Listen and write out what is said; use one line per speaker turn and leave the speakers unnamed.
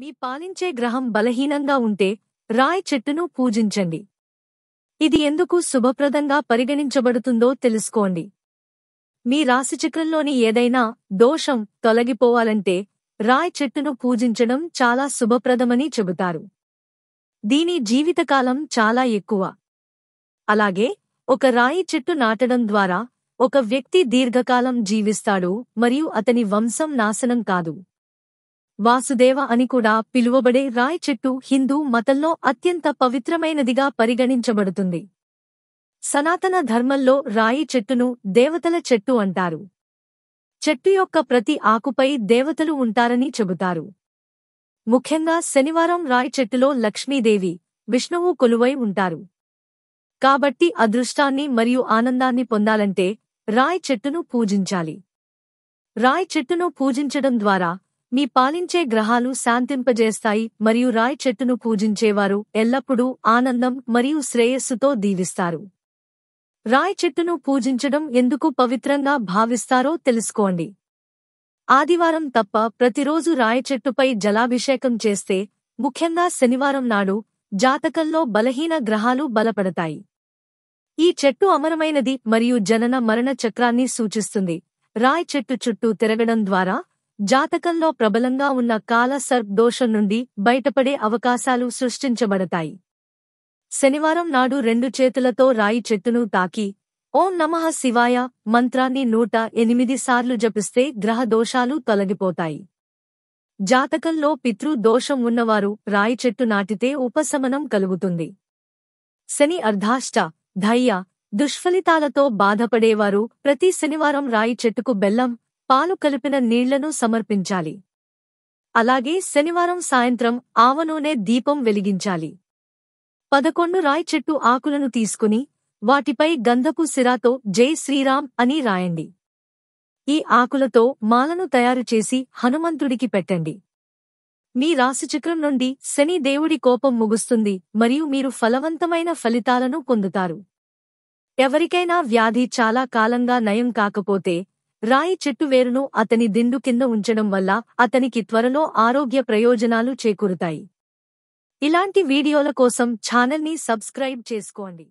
మీ పాలించే గ్రహం బలహీనంగా ఉంటే రాయ్ చెట్టును పూజించండి ఇది ఎందుకు శుభప్రదంగా పరిగణించబడుతుందో తెలుసుకోండి మీ రాశిచక్రంలోని ఏదైనా దోషం తొలగిపోవాలంటే రాయ్ చెట్టును పూజించడం చాలా శుభప్రదమని చెబుతారు దీని జీవితకాలం చాలా ఎక్కువ అలాగే ఒక రాయి చెట్టు నాటడం ద్వారా ఒక వ్యక్తి దీర్ఘకాలం జీవిస్తాడు మరియు అతని వంశం నాశనం కాదు వాసుదేవ అని కూడా పిలువబడే రాయ్ చెట్టు హిందూ మతంలో అత్యంత పవిత్రమైనదిగా పరిగణించబడుతుంది సనాతన ధర్మంలో రాయి చెట్టును దేవతల చెట్టు అంటారు చెట్టు యొక్క ప్రతి ఆకుపై దేవతలు ఉంటారని చెబుతారు ముఖ్యంగా శనివారం రాయి చెట్టులో లక్ష్మీదేవి విష్ణువు కొలువై ఉంటారు కాబట్టి అదృష్టాన్ని మరియు ఆనందాన్ని పొందాలంటే రాయ్ చెట్టును పూజించాలి రాయ్ చెట్టును పూజించడం ద్వారా మీ పాలించే గ్రహాలు శాంతింపజేస్తాయి మరియు రాయి చెట్టును పూజించేవారు ఎల్లప్పుడూ ఆనందం మరియు శ్రేయస్సుతో దీవిస్తారు రాయి చెట్టును పూజించడం ఎందుకు పవిత్రంగా భావిస్తారో తెలుసుకోండి ఆదివారం తప్ప ప్రతిరోజు రాయి చెట్టుపై జలాభిషేకం చేస్తే ముఖ్యంగా శనివారం నాడు జాతకంలో బలహీన గ్రహాలు బలపడతాయి ఈ చెట్టు అమరమైనది మరియు జనన మరణ చక్రాన్ని సూచిస్తుంది రాయ్ చెట్టు చుట్టూ తిరగడం ద్వారా జాతకంలో ప్రబలంగా ఉన్న కాల సర్ప్ దోషం నుండి బయటపడే అవకాశాలు సృష్టించబడతాయి శనివారం నాడు రెండు చేతులతో రాయి చెట్టును తాకి ఓం నమః శివాయ మంత్రాన్ని నూట ఎనిమిది సార్లు జపిస్తే గ్రహ దోషాలు తొలగిపోతాయి జాతకంలో పితృ దోషం ఉన్నవారు రాయి చెట్టు నాటితే ఉపశమనం కలుగుతుంది శని అర్ధాష్ట ధైర్య దుష్ఫలితాలతో బాధపడేవారు ప్రతి శనివారం రాయి చెట్టుకు బెల్లం పాలు కలిపిన నీళ్లను సమర్పించాలి అలాగే శనివారం సాయంత్రం ఆవనూనె దీపం వెలిగించాలి పదకొండు రాయి చెట్టు ఆకులను తీసుకుని వాటిపై గంధపు సిరాతో జై శ్రీరామ్ అని రాయండి ఈ ఆకులతో మాలను తయారు చేసి హనుమంతుడికి పెట్టండి మీ రాశిచక్రం నుండి శని దేవుడి కోపం ముగుస్తుంది మరియు మీరు ఫలవంతమైన ఫలితాలను పొందుతారు ఎవరికైనా వ్యాధి చాలా కాలంగా నయం కాకపోతే రాయి చెట్టు వేరును అతని దిండు కింద ఉంచడం వల్ల అతనికి త్వరలో ఆరోగ్య ప్రయోజనాలు చేకూరుతాయి ఇలాంటి వీడియోల కోసం ఛానల్ని సబ్స్క్రైబ్ చేసుకోండి